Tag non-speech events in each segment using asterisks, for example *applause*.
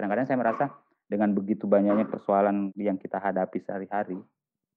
Kadang-kadang saya merasa dengan begitu banyaknya persoalan yang kita hadapi sehari-hari,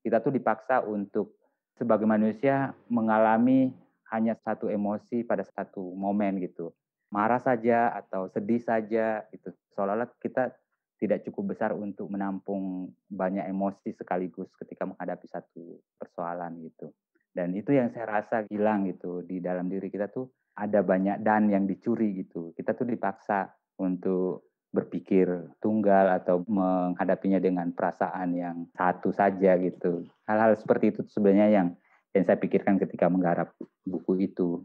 kita tuh dipaksa untuk sebagai manusia mengalami hanya satu emosi pada satu momen gitu. Marah saja atau sedih saja itu seolah-olah kita tidak cukup besar untuk menampung banyak emosi sekaligus ketika menghadapi satu persoalan gitu. Dan itu yang saya rasa hilang gitu di dalam diri kita tuh ada banyak dan yang dicuri gitu. Kita tuh dipaksa untuk berpikir tunggal atau menghadapinya dengan perasaan yang satu saja gitu. Hal-hal seperti itu sebenarnya yang yang saya pikirkan ketika menggarap buku itu.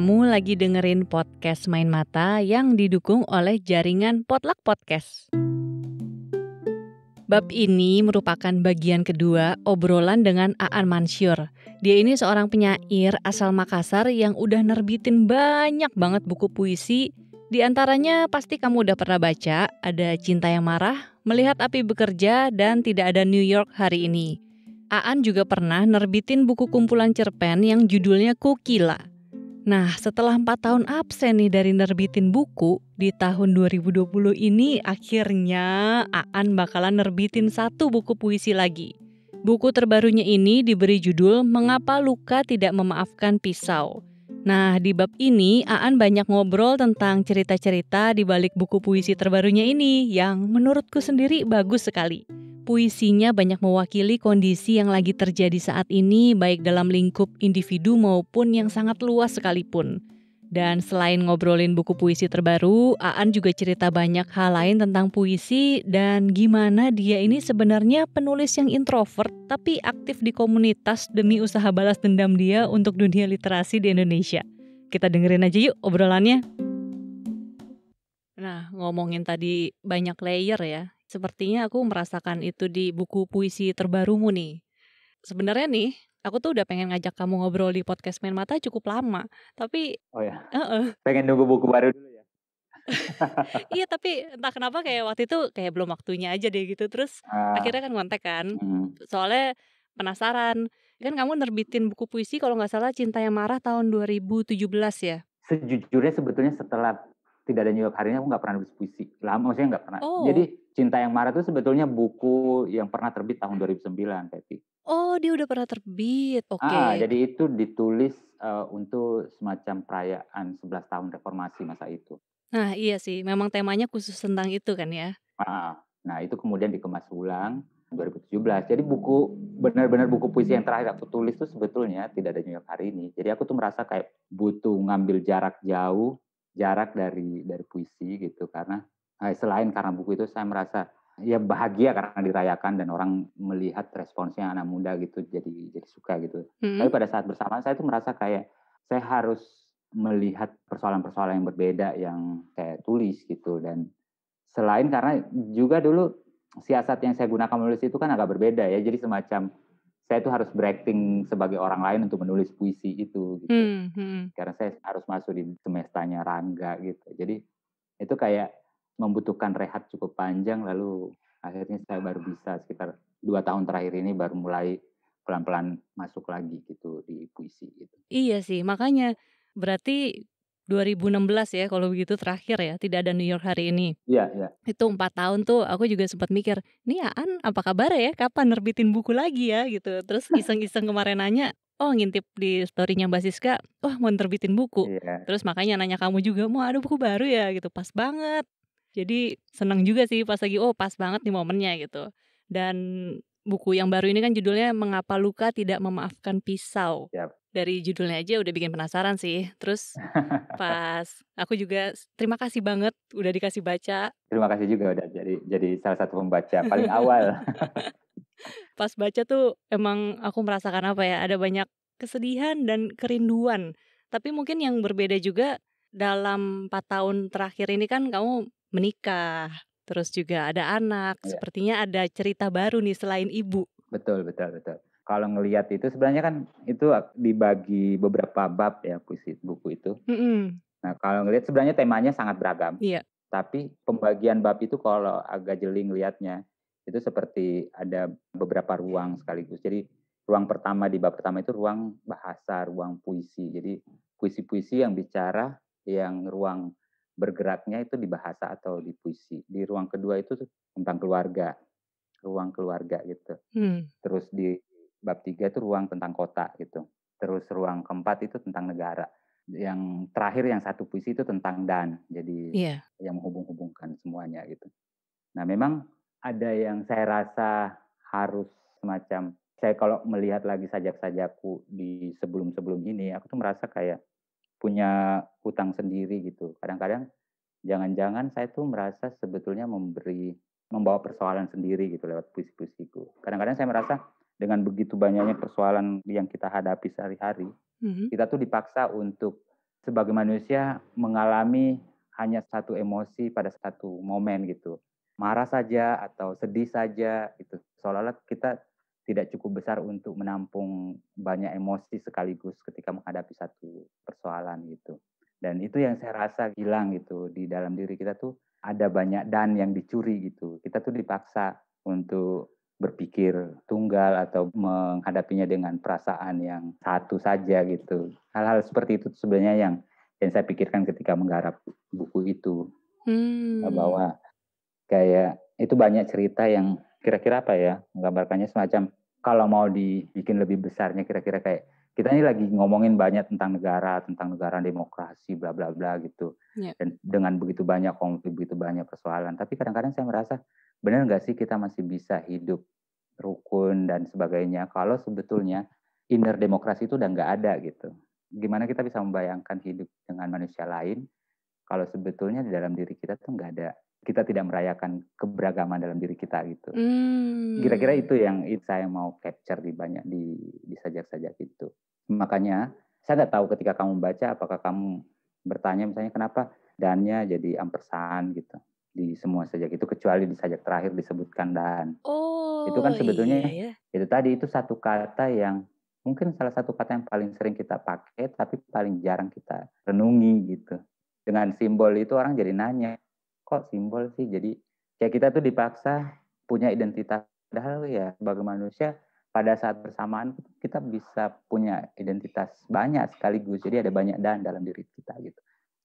kamu lagi dengerin podcast Main Mata yang didukung oleh jaringan Potluck Podcast. Bab ini merupakan bagian kedua obrolan dengan Aan Mansyur. Dia ini seorang penyair asal Makassar yang udah nerbitin banyak banget buku puisi. Di antaranya pasti kamu udah pernah baca, ada Cinta Yang Marah, Melihat Api Bekerja, dan Tidak Ada New York hari ini. Aan juga pernah nerbitin buku kumpulan cerpen yang judulnya Kukila. Nah, setelah 4 tahun absen nih dari nerbitin buku, di tahun 2020 ini akhirnya Aan bakalan nerbitin satu buku puisi lagi. Buku terbarunya ini diberi judul Mengapa Luka Tidak Memaafkan Pisau. Nah, di bab ini Aan banyak ngobrol tentang cerita-cerita di balik buku puisi terbarunya ini yang menurutku sendiri bagus sekali puisinya banyak mewakili kondisi yang lagi terjadi saat ini baik dalam lingkup individu maupun yang sangat luas sekalipun. Dan selain ngobrolin buku puisi terbaru, Aan juga cerita banyak hal lain tentang puisi dan gimana dia ini sebenarnya penulis yang introvert tapi aktif di komunitas demi usaha balas dendam dia untuk dunia literasi di Indonesia. Kita dengerin aja yuk obrolannya. Nah, ngomongin tadi banyak layer ya Sepertinya aku merasakan itu di buku puisi terbarumu nih. Sebenarnya nih, aku tuh udah pengen ngajak kamu ngobrol di podcast Main Mata cukup lama, tapi Oh ya. Uh -uh. Pengen nunggu buku baru dulu ya. *laughs* iya, tapi entah kenapa kayak waktu itu kayak belum waktunya aja deh gitu. Terus uh. akhirnya kan ngontek kan. Hmm. Soalnya penasaran. Kan kamu nerbitin buku puisi kalau nggak salah Cinta yang Marah tahun 2017 ya? Sejujurnya sebetulnya setelah tidak ada New York hari ini aku nggak pernah nulis puisi. Lama maksudnya nggak pernah. Oh. Jadi Cinta yang Marah itu sebetulnya buku yang pernah terbit tahun 2009, Teti. Oh, dia udah pernah terbit. Ah, Oke. Okay. Ah, jadi itu ditulis uh, untuk semacam perayaan 11 tahun reformasi masa itu. Nah, iya sih. Memang temanya khusus tentang itu kan ya. Ah, nah, itu kemudian dikemas ulang 2017. Jadi buku benar-benar buku puisi yang terakhir aku tulis itu sebetulnya tidak ada New York hari ini. Jadi aku tuh merasa kayak butuh ngambil jarak jauh jarak dari dari puisi gitu karena eh, selain karena buku itu saya merasa ya bahagia karena dirayakan dan orang melihat responsnya anak muda gitu jadi jadi suka gitu. Hmm. Tapi pada saat bersamaan saya tuh merasa kayak saya harus melihat persoalan-persoalan yang berbeda yang saya tulis gitu dan selain karena juga dulu siasat yang saya gunakan menulis itu kan agak berbeda ya jadi semacam saya itu harus berakting sebagai orang lain untuk menulis puisi itu gitu. Hmm, hmm. Karena saya harus masuk di semestanya Rangga gitu. Jadi itu kayak membutuhkan rehat cukup panjang lalu akhirnya saya baru bisa sekitar dua tahun terakhir ini baru mulai pelan-pelan masuk lagi gitu di puisi gitu. Iya sih, makanya berarti 2016 ya kalau begitu terakhir ya tidak ada New York hari ini. Iya iya. Itu empat tahun tuh aku juga sempat mikir, nih Aan apa kabar ya? Kapan nerbitin buku lagi ya gitu. Terus iseng-iseng kemarin nanya, oh ngintip di storynya Mbak Siska, wah mau nerbitin buku. Yeah. Terus makanya nanya kamu juga mau ada buku baru ya gitu. Pas banget. Jadi seneng juga sih pas lagi oh pas banget nih momennya gitu. Dan buku yang baru ini kan judulnya Mengapa Luka Tidak Memaafkan Pisau. Yep. Dari judulnya aja udah bikin penasaran sih. Terus *laughs* pas aku juga terima kasih banget udah dikasih baca. Terima kasih juga udah jadi jadi salah satu pembaca paling awal. *laughs* pas baca tuh emang aku merasakan apa ya? Ada banyak kesedihan dan kerinduan. Tapi mungkin yang berbeda juga dalam 4 tahun terakhir ini kan kamu menikah, terus juga ada anak. Ya. Sepertinya ada cerita baru nih selain ibu. Betul, betul, betul. Kalau ngelihat itu sebenarnya kan itu dibagi beberapa bab ya puisi buku itu. Mm -hmm. Nah kalau ngelihat sebenarnya temanya sangat beragam. Iya. Tapi pembagian bab itu kalau agak jeli ngelihatnya itu seperti ada beberapa ruang sekaligus. Jadi ruang pertama di bab pertama itu ruang bahasa, ruang puisi. Jadi puisi-puisi yang bicara yang ruang bergeraknya itu di bahasa atau di puisi. Di ruang kedua itu tentang keluarga, ruang keluarga gitu. Hmm. Terus di bab tiga itu ruang tentang kota gitu. Terus ruang keempat itu tentang negara. Yang terakhir yang satu puisi itu tentang dan, jadi yeah. yang menghubung-hubungkan semuanya gitu. Nah memang ada yang saya rasa harus semacam saya kalau melihat lagi sajak-sajakku di sebelum-sebelum ini, aku tuh merasa kayak punya utang sendiri gitu. Kadang-kadang jangan-jangan saya tuh merasa sebetulnya memberi membawa persoalan sendiri gitu lewat puisi-puisiku. Kadang-kadang saya merasa dengan begitu banyaknya persoalan yang kita hadapi sehari-hari, mm-hmm. kita tuh dipaksa untuk sebagai manusia mengalami hanya satu emosi pada satu momen gitu. Marah saja atau sedih saja itu seolah-olah kita tidak cukup besar untuk menampung banyak emosi sekaligus ketika menghadapi satu persoalan gitu. Dan itu yang saya rasa hilang gitu di dalam diri kita tuh ada banyak dan yang dicuri gitu. Kita tuh dipaksa untuk berpikir tunggal atau menghadapinya dengan perasaan yang satu saja gitu. Hal-hal seperti itu sebenarnya yang yang saya pikirkan ketika menggarap buku itu hmm. bahwa kayak itu banyak cerita yang kira-kira apa ya menggambarkannya semacam kalau mau dibikin lebih besarnya kira-kira kayak kita ini lagi ngomongin banyak tentang negara, tentang negara demokrasi, bla bla bla gitu. Yeah. Dan dengan begitu banyak konflik, begitu banyak persoalan. Tapi kadang-kadang saya merasa benar nggak sih kita masih bisa hidup rukun dan sebagainya kalau sebetulnya inner demokrasi itu udah nggak ada gitu. Gimana kita bisa membayangkan hidup dengan manusia lain kalau sebetulnya di dalam diri kita tuh nggak ada kita tidak merayakan keberagaman dalam diri kita gitu. Hmm. Kira-kira itu yang saya mau capture di banyak di di sajak-sajak itu. Makanya saya nggak tahu ketika kamu baca apakah kamu bertanya misalnya kenapa dannya jadi ampersan gitu di semua sajak itu kecuali di sajak terakhir disebutkan dan. Oh. Itu kan sebetulnya iya, iya. itu tadi itu satu kata yang mungkin salah satu kata yang paling sering kita pakai tapi paling jarang kita renungi gitu. Dengan simbol itu orang jadi nanya kok simbol sih jadi kayak kita tuh dipaksa punya identitas padahal ya sebagai manusia pada saat bersamaan kita bisa punya identitas banyak sekaligus jadi ada banyak dan dalam diri kita gitu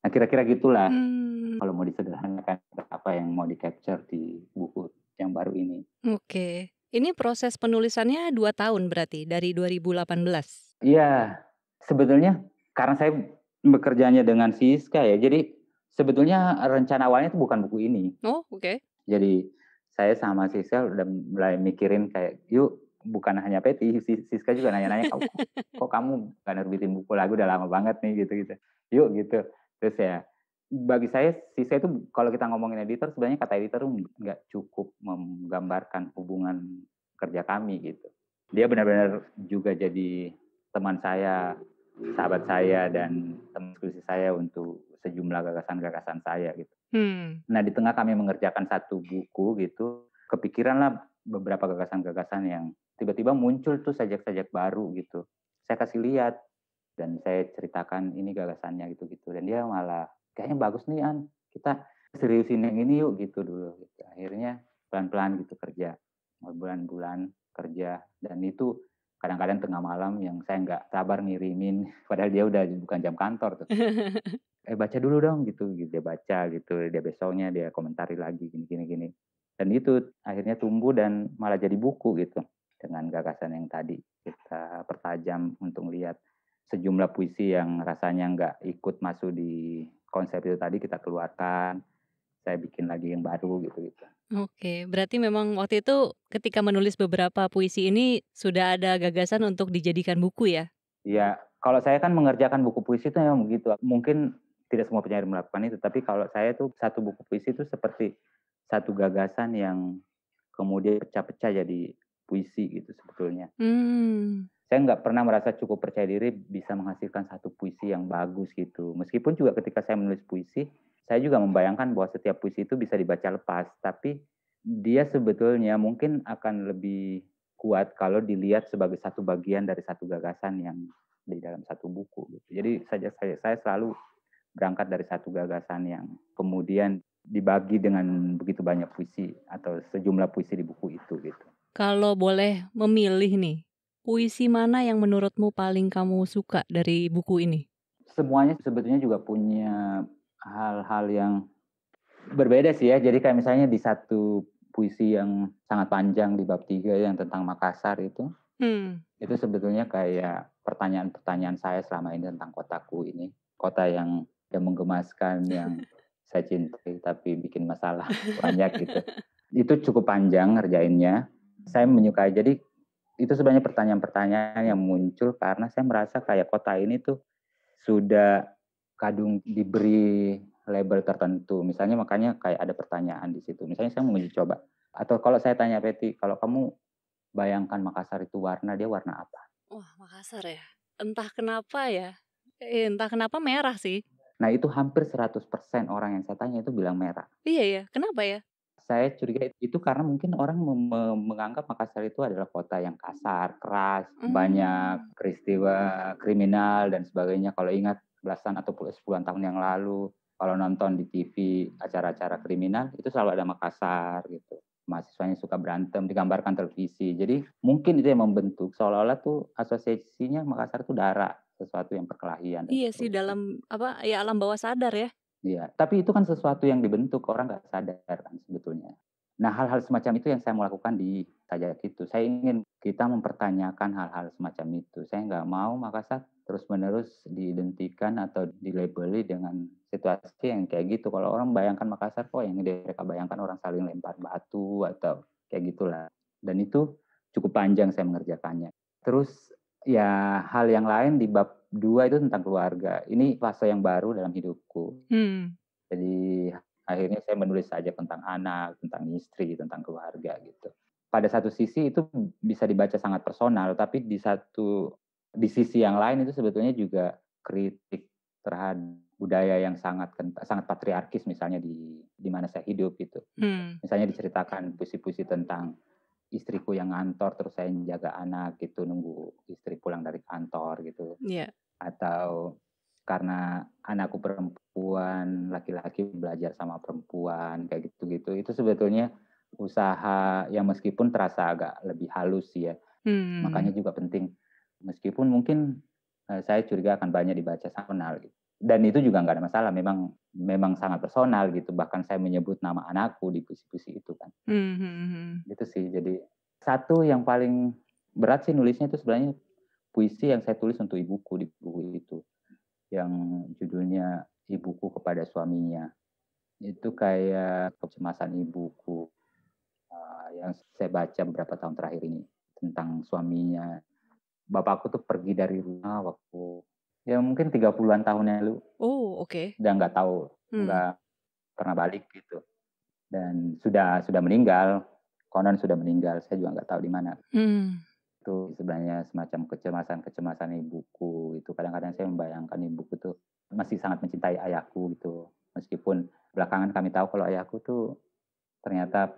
nah kira-kira gitulah hmm. kalau mau disederhanakan apa yang mau di capture di buku yang baru ini oke okay. ini proses penulisannya dua tahun berarti dari 2018 iya sebetulnya karena saya bekerjanya dengan Siska ya jadi sebetulnya rencana awalnya itu bukan buku ini. Oh, oke. Okay. Jadi saya sama Siska udah mulai mikirin kayak yuk bukan hanya Peti, Siska juga nanya-nanya kok, kok kamu gak nerbitin buku lagu udah lama banget nih gitu-gitu. Yuk gitu. Terus ya bagi saya Siska itu kalau kita ngomongin editor sebenarnya kata editor nggak cukup menggambarkan hubungan kerja kami gitu. Dia benar-benar juga jadi teman saya, sahabat saya dan teman diskusi saya untuk sejumlah gagasan-gagasan saya gitu. Hmm. Nah di tengah kami mengerjakan satu buku gitu, kepikiranlah beberapa gagasan-gagasan yang tiba-tiba muncul tuh sajak-sajak baru gitu. Saya kasih lihat dan saya ceritakan ini gagasannya gitu-gitu dan dia malah kayaknya bagus nih An, kita seriusin yang ini yuk gitu dulu. Gitu. Akhirnya pelan-pelan gitu kerja, bulan-bulan kerja dan itu kadang-kadang tengah malam yang saya nggak sabar ngirimin *laughs* padahal dia udah bukan jam kantor tuh *laughs* eh baca dulu dong gitu, dia baca gitu dia besoknya dia komentari lagi gini gini gini dan itu akhirnya tumbuh dan malah jadi buku gitu dengan gagasan yang tadi kita pertajam untuk lihat sejumlah puisi yang rasanya nggak ikut masuk di konsep itu tadi kita keluarkan saya bikin lagi yang baru gitu gitu Oke, berarti memang waktu itu ketika menulis beberapa puisi ini sudah ada gagasan untuk dijadikan buku ya? Iya, kalau saya kan mengerjakan buku puisi itu memang begitu. Mungkin tidak semua penyair melakukan itu tapi kalau saya tuh satu buku puisi itu seperti satu gagasan yang kemudian pecah-pecah jadi puisi gitu sebetulnya hmm. saya nggak pernah merasa cukup percaya diri bisa menghasilkan satu puisi yang bagus gitu meskipun juga ketika saya menulis puisi saya juga membayangkan bahwa setiap puisi itu bisa dibaca lepas tapi dia sebetulnya mungkin akan lebih kuat kalau dilihat sebagai satu bagian dari satu gagasan yang di dalam satu buku gitu. Jadi saja saya, saya selalu berangkat dari satu gagasan yang kemudian dibagi dengan begitu banyak puisi atau sejumlah puisi di buku itu gitu. Kalau boleh memilih nih, puisi mana yang menurutmu paling kamu suka dari buku ini? Semuanya sebetulnya juga punya hal-hal yang berbeda sih ya. Jadi kayak misalnya di satu puisi yang sangat panjang di bab tiga yang tentang Makassar itu, hmm. itu sebetulnya kayak pertanyaan-pertanyaan saya selama ini tentang kotaku ini, kota yang yang menggemaskan, yang *laughs* saya cintai tapi bikin masalah banyak gitu. Itu cukup panjang ngerjainnya. Saya menyukai. Jadi itu sebenarnya pertanyaan-pertanyaan yang muncul karena saya merasa kayak kota ini tuh sudah kadung diberi label tertentu. Misalnya makanya kayak ada pertanyaan di situ. Misalnya saya mau coba atau kalau saya tanya Peti, kalau kamu bayangkan Makassar itu warna dia warna apa? Wah, Makassar ya. Entah kenapa ya. Eh, entah kenapa merah sih. Nah itu hampir 100% orang yang saya tanya itu bilang merah. Iya ya, kenapa ya? Saya curiga itu karena mungkin orang menganggap Makassar itu adalah kota yang kasar, keras, mm. banyak hmm. peristiwa kriminal dan sebagainya. Kalau ingat belasan atau puluhan tahun yang lalu, kalau nonton di TV acara-acara kriminal itu selalu ada Makassar gitu mahasiswanya suka berantem digambarkan televisi. Jadi mungkin itu yang membentuk seolah-olah tuh asosiasinya Makassar tuh darah sesuatu yang perkelahian. Iya sih dalam apa ya alam bawah sadar ya. Iya, tapi itu kan sesuatu yang dibentuk orang nggak sadar kan sebetulnya. Nah hal-hal semacam itu yang saya mau lakukan di saja itu. Saya ingin kita mempertanyakan hal-hal semacam itu. Saya nggak mau Makassar terus-menerus diidentikan atau dilabeli dengan situasi yang kayak gitu. Kalau orang bayangkan Makassar kok yang mereka bayangkan orang saling lempar batu atau kayak gitulah. Dan itu cukup panjang saya mengerjakannya. Terus ya hal yang lain di bab dua itu tentang keluarga. Ini fase yang baru dalam hidupku. Hmm. Jadi akhirnya saya menulis saja tentang anak, tentang istri, tentang keluarga gitu. Pada satu sisi itu bisa dibaca sangat personal, tapi di satu di sisi yang lain itu sebetulnya juga kritik terhadap budaya yang sangat sangat patriarkis misalnya di di mana saya hidup gitu. Hmm. Misalnya diceritakan puisi-puisi tentang istriku yang ngantor terus saya jaga anak gitu nunggu istri pulang dari kantor gitu yeah. atau karena anakku perempuan laki-laki belajar sama perempuan kayak gitu-gitu itu sebetulnya usaha yang meskipun terasa agak lebih halus ya hmm. makanya juga penting meskipun mungkin eh, saya curiga akan banyak dibaca sama gitu dan itu juga nggak ada masalah memang memang sangat personal gitu bahkan saya menyebut nama anakku di puisi-puisi itu kan mm-hmm. gitu sih jadi satu yang paling berat sih nulisnya itu sebenarnya puisi yang saya tulis untuk ibuku di buku itu yang judulnya ibuku kepada suaminya itu kayak kecemasan ibuku uh, yang saya baca beberapa tahun terakhir ini tentang suaminya bapakku tuh pergi dari rumah waktu ya mungkin tiga an tahun yang lalu. Oh, oke. Okay. Dan nggak tahu, hmm. pernah balik gitu. Dan sudah sudah meninggal, konon sudah meninggal, saya juga nggak tahu di mana. Hmm. Itu sebenarnya semacam kecemasan-kecemasan ibuku itu. Kadang-kadang saya membayangkan ibuku tuh masih sangat mencintai ayahku gitu. Meskipun belakangan kami tahu kalau ayahku tuh ternyata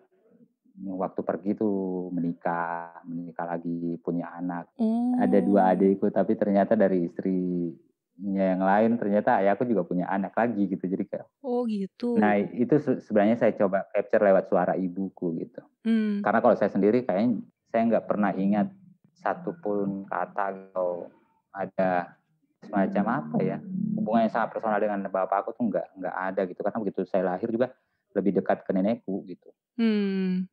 waktu pergi tuh menikah, menikah lagi, punya anak. Hmm. Ada dua hmm. adikku, tapi ternyata dari istrinya yang lain ternyata ayahku juga punya anak lagi gitu. Jadi kayak Oh, gitu. Nah, itu sebenarnya saya coba capture lewat suara ibuku gitu. Hmm. Karena kalau saya sendiri kayaknya saya nggak pernah ingat satu pun kata atau ada semacam apa ya hubungan yang sangat personal dengan bapak aku tuh nggak nggak ada gitu karena begitu saya lahir juga lebih dekat ke nenekku gitu. Hmm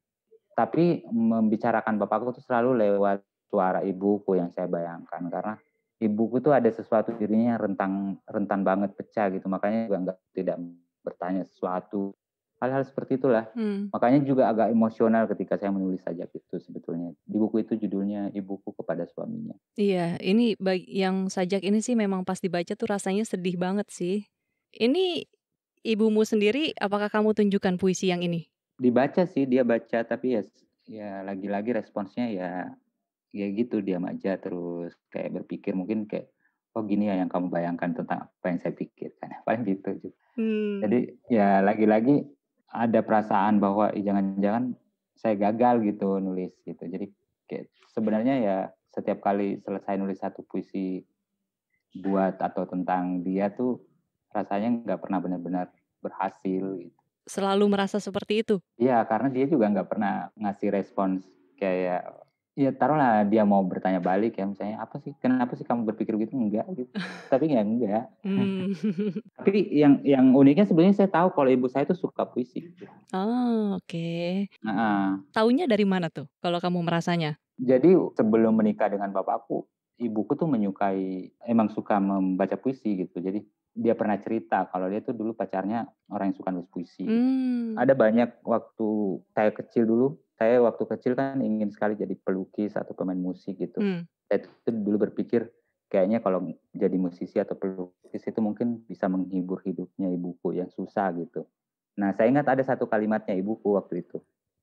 tapi membicarakan bapakku itu selalu lewat suara ibuku yang saya bayangkan karena ibuku tuh ada sesuatu dirinya rentang rentan banget pecah gitu makanya juga nggak tidak bertanya sesuatu hal-hal seperti itulah hmm. makanya juga agak emosional ketika saya menulis sajak itu sebetulnya di buku itu judulnya ibuku kepada suaminya iya ini yang sajak ini sih memang pas dibaca tuh rasanya sedih banget sih ini ibumu sendiri apakah kamu tunjukkan puisi yang ini dibaca sih dia baca tapi ya ya lagi-lagi responsnya ya ya gitu diam aja terus kayak berpikir mungkin kayak oh gini ya yang kamu bayangkan tentang apa yang saya pikirkan *laughs* paling gitu hmm. jadi ya lagi-lagi ada perasaan bahwa jangan-jangan saya gagal gitu nulis gitu jadi kayak sebenarnya ya setiap kali selesai nulis satu puisi buat atau tentang dia tuh rasanya nggak pernah benar-benar berhasil gitu selalu merasa seperti itu? Iya, karena dia juga nggak pernah ngasih respons kayak ya taruhlah dia mau bertanya balik ya misalnya apa sih kenapa sih kamu berpikir gitu enggak gitu *laughs* tapi ya enggak hmm. *laughs* tapi yang yang uniknya sebenarnya saya tahu kalau ibu saya itu suka puisi oh oke okay. nah, tahunya dari mana tuh kalau kamu merasanya jadi sebelum menikah dengan bapakku ibuku tuh menyukai emang suka membaca puisi gitu jadi dia pernah cerita kalau dia tuh dulu pacarnya orang yang suka nulis puisi. Hmm. Ada banyak waktu saya kecil dulu, saya waktu kecil kan ingin sekali jadi pelukis atau pemain musik gitu. Hmm. Saya tuh dulu berpikir kayaknya kalau jadi musisi atau pelukis itu mungkin bisa menghibur hidupnya ibuku yang susah gitu. Nah, saya ingat ada satu kalimatnya ibuku waktu itu.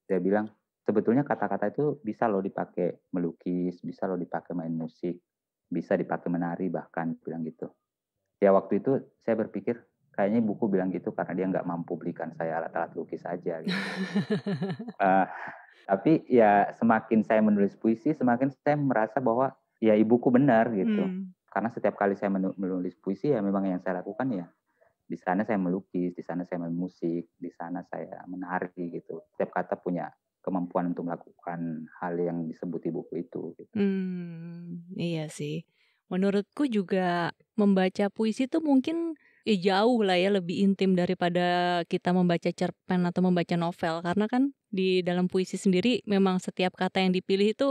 Dia bilang, sebetulnya kata-kata itu bisa loh dipakai melukis, bisa loh dipakai main musik, bisa dipakai menari bahkan bilang gitu ya waktu itu saya berpikir kayaknya buku bilang gitu karena dia nggak mampu belikan saya alat-alat lukis aja gitu. uh, *laughs* tapi ya semakin saya menulis puisi semakin saya merasa bahwa ya ibuku benar gitu hmm. karena setiap kali saya menulis puisi ya memang yang saya lakukan ya di sana saya melukis di sana saya main musik di sana saya menari gitu setiap kata punya kemampuan untuk melakukan hal yang disebut ibuku itu gitu. hmm, iya sih menurutku juga membaca puisi itu mungkin ya jauh lah ya lebih intim daripada kita membaca cerpen atau membaca novel karena kan di dalam puisi sendiri memang setiap kata yang dipilih itu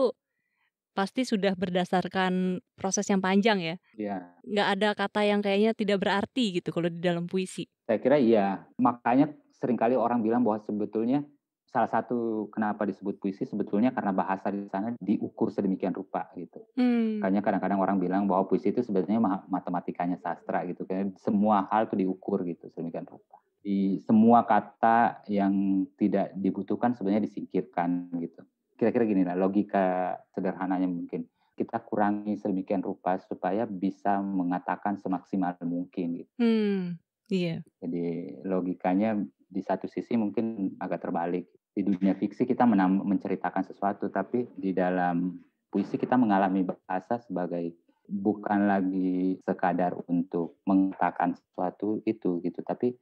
pasti sudah berdasarkan proses yang panjang ya. Iya. Nggak ada kata yang kayaknya tidak berarti gitu kalau di dalam puisi. Saya kira iya. Makanya seringkali orang bilang bahwa sebetulnya salah satu kenapa disebut puisi sebetulnya karena bahasa di sana diukur sedemikian rupa gitu. Hmm. Makanya kadang-kadang orang bilang bahwa puisi itu sebenarnya matematikanya sastra gitu. Karena semua hal itu diukur gitu sedemikian rupa. Di semua kata yang tidak dibutuhkan sebenarnya disingkirkan gitu. Kira-kira gini lah logika sederhananya mungkin kita kurangi sedemikian rupa supaya bisa mengatakan semaksimal mungkin gitu. Hmm. Iya. Jadi logikanya di satu sisi mungkin agak terbalik di dunia fiksi kita menam, menceritakan sesuatu, tapi di dalam puisi kita mengalami bahasa sebagai bukan lagi sekadar untuk mengatakan sesuatu itu gitu, tapi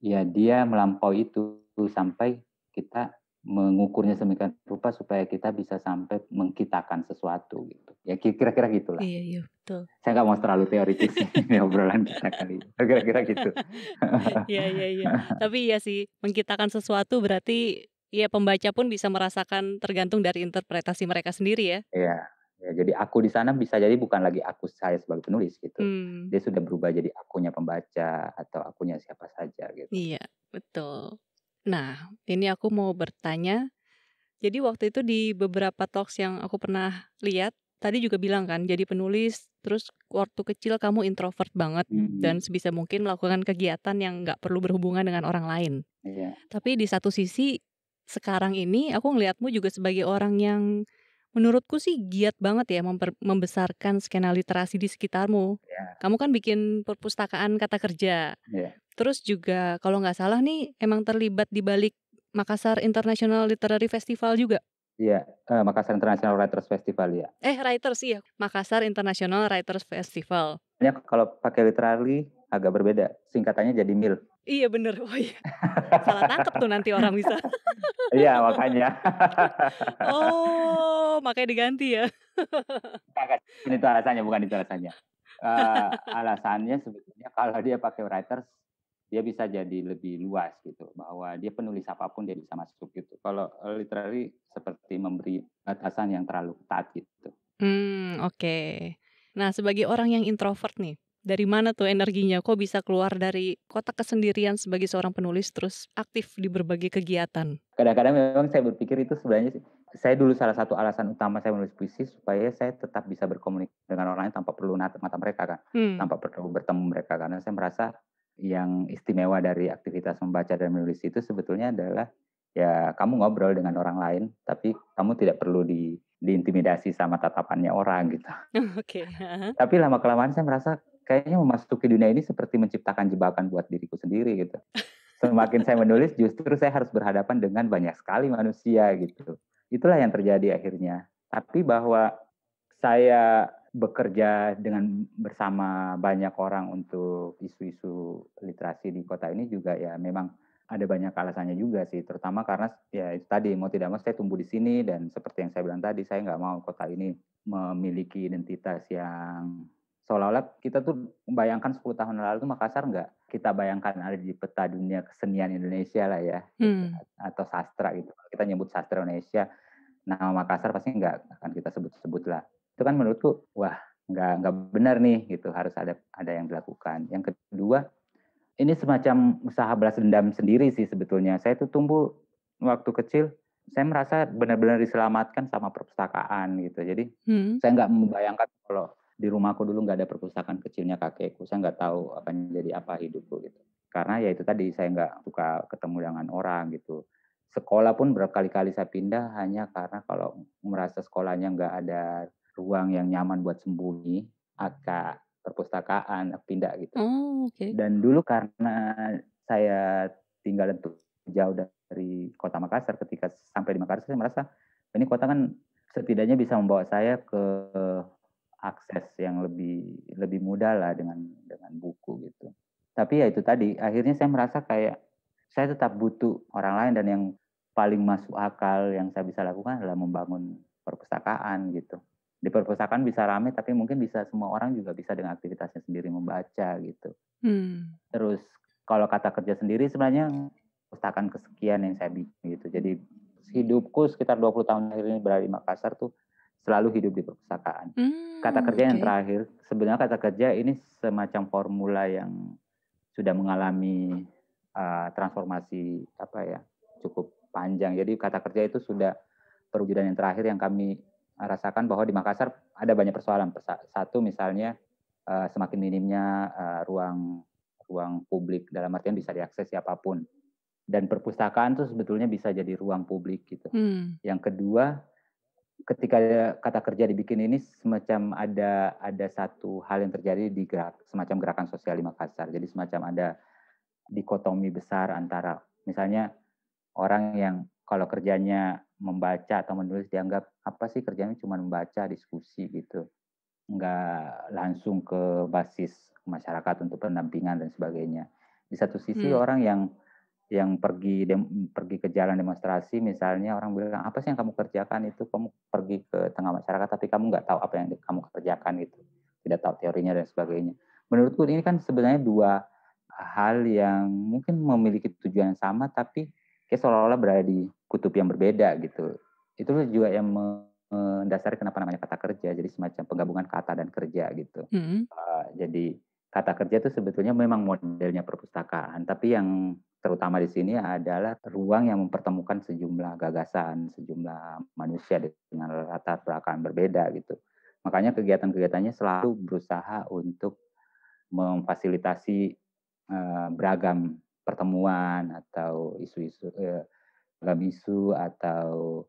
ya dia melampaui itu sampai kita mengukurnya semikian rupa supaya kita bisa sampai mengkitakan sesuatu gitu. Ya kira-kira gitulah. Iya, iya betul. Saya nggak mau terlalu teoritis *laughs* nih obrolan kita kali Kira-kira gitu. *laughs* Iya, iya, iya. Tapi ya sih, mengkitakan sesuatu berarti Iya, pembaca pun bisa merasakan tergantung dari interpretasi mereka sendiri ya. Iya. Ya, jadi aku di sana bisa jadi bukan lagi aku saya sebagai penulis gitu. Hmm. Dia sudah berubah jadi akunya pembaca atau akunya siapa saja gitu. Iya, betul. Nah, ini aku mau bertanya. Jadi waktu itu di beberapa talks yang aku pernah lihat, tadi juga bilang kan, jadi penulis, terus waktu kecil kamu introvert banget hmm. dan sebisa mungkin melakukan kegiatan yang nggak perlu berhubungan dengan orang lain. Iya. Tapi di satu sisi sekarang ini aku ngelihatmu juga sebagai orang yang menurutku sih giat banget ya membesarkan skena literasi di sekitarmu. Yeah. Kamu kan bikin perpustakaan kata kerja. Yeah. Terus juga kalau nggak salah nih emang terlibat di balik Makassar International Literary Festival juga. Iya, uh, Makassar International Writers Festival ya. Eh, Writers iya, Makassar International Writers Festival. Ya, kalau pakai literary agak berbeda. Singkatannya jadi MIL. Iya bener. Oh iya. Salah tangkap tuh nanti orang bisa. iya makanya. oh makanya diganti ya. Ini itu alasannya, bukan itu alasannya. Uh, alasannya sebetulnya kalau dia pakai writers dia bisa jadi lebih luas gitu bahwa dia penulis apapun dia bisa masuk gitu. Kalau eh, literary seperti memberi batasan yang terlalu ketat gitu. Hmm oke. Okay. Nah sebagai orang yang introvert nih, dari mana tuh energinya? Kok bisa keluar dari kotak kesendirian sebagai seorang penulis terus aktif di berbagai kegiatan? Kadang-kadang memang saya berpikir itu sebenarnya saya dulu salah satu alasan utama saya menulis puisi supaya saya tetap bisa berkomunikasi dengan orang lain tanpa perlu mata mereka kan, hmm. tanpa perlu bertemu mereka karena saya merasa yang istimewa dari aktivitas membaca dan menulis itu sebetulnya adalah ya kamu ngobrol dengan orang lain tapi kamu tidak perlu di diintimidasi sama tatapannya orang gitu. *laughs* Oke. Okay. Uh -huh. Tapi lama kelamaan saya merasa kayaknya memasuki dunia ini seperti menciptakan jebakan buat diriku sendiri gitu. Semakin saya menulis, justru saya harus berhadapan dengan banyak sekali manusia gitu. Itulah yang terjadi akhirnya. Tapi bahwa saya bekerja dengan bersama banyak orang untuk isu-isu literasi di kota ini juga ya memang ada banyak alasannya juga sih terutama karena ya itu tadi mau tidak mau saya tumbuh di sini dan seperti yang saya bilang tadi saya nggak mau kota ini memiliki identitas yang seolah-olah kita tuh bayangkan 10 tahun lalu tuh Makassar nggak kita bayangkan ada di peta dunia kesenian Indonesia lah ya gitu hmm. Kan, atau sastra gitu kita nyebut sastra Indonesia nama Makassar pasti nggak akan kita sebut-sebut lah itu kan menurutku wah nggak nggak benar nih gitu harus ada ada yang dilakukan yang kedua ini semacam usaha balas dendam sendiri sih sebetulnya saya tuh tumbuh waktu kecil saya merasa benar-benar diselamatkan sama perpustakaan gitu. Jadi hmm. saya nggak membayangkan kalau di rumahku dulu nggak ada perpustakaan kecilnya kakekku saya nggak tahu akan jadi apa hidupku gitu karena ya itu tadi saya nggak suka ketemu dengan orang gitu sekolah pun berkali-kali saya pindah hanya karena kalau merasa sekolahnya nggak ada ruang yang nyaman buat sembunyi agak perpustakaan pindah gitu oh, okay. dan dulu karena saya tinggal jauh dari kota Makassar ketika sampai di Makassar saya merasa ini kota kan setidaknya bisa membawa saya ke akses yang lebih lebih mudah lah dengan dengan buku gitu. Tapi ya itu tadi akhirnya saya merasa kayak saya tetap butuh orang lain dan yang paling masuk akal yang saya bisa lakukan adalah membangun perpustakaan gitu. Di perpustakaan bisa rame tapi mungkin bisa semua orang juga bisa dengan aktivitasnya sendiri membaca gitu. Hmm. Terus kalau kata kerja sendiri sebenarnya perpustakaan kesekian yang saya bikin gitu. Jadi hidupku sekitar 20 tahun akhir ini berada di Makassar tuh selalu hidup di perpustakaan. Hmm. Kata kerja okay. yang terakhir, sebenarnya kata kerja ini semacam formula yang sudah mengalami uh, transformasi apa ya cukup panjang. Jadi kata kerja itu sudah perwujudan yang terakhir yang kami rasakan bahwa di Makassar ada banyak persoalan. Satu misalnya uh, semakin minimnya uh, ruang ruang publik dalam artian bisa diakses siapapun dan perpustakaan itu sebetulnya bisa jadi ruang publik gitu. Hmm. Yang kedua ketika kata kerja dibikin ini semacam ada ada satu hal yang terjadi di gerak semacam gerakan sosial di Makassar. Jadi semacam ada dikotomi besar antara misalnya orang yang kalau kerjanya membaca atau menulis dianggap apa sih kerjanya cuma membaca diskusi gitu nggak langsung ke basis masyarakat untuk pendampingan dan sebagainya di satu sisi hmm. orang yang yang pergi dem, pergi ke jalan demonstrasi misalnya orang bilang apa sih yang kamu kerjakan itu kamu pergi ke tengah masyarakat tapi kamu nggak tahu apa yang kamu kerjakan itu tidak tahu teorinya dan sebagainya menurutku ini kan sebenarnya dua hal yang mungkin memiliki tujuan yang sama tapi kayak seolah-olah berada di kutub yang berbeda gitu itu juga yang mendasari kenapa namanya kata kerja jadi semacam penggabungan kata dan kerja gitu -hmm. uh, jadi kata kerja itu sebetulnya memang modelnya perpustakaan tapi yang terutama di sini adalah ruang yang mempertemukan sejumlah gagasan, sejumlah manusia dengan latar belakang berbeda gitu. Makanya kegiatan-kegiatannya selalu berusaha untuk memfasilitasi eh, beragam pertemuan atau isu-isu eh, isu atau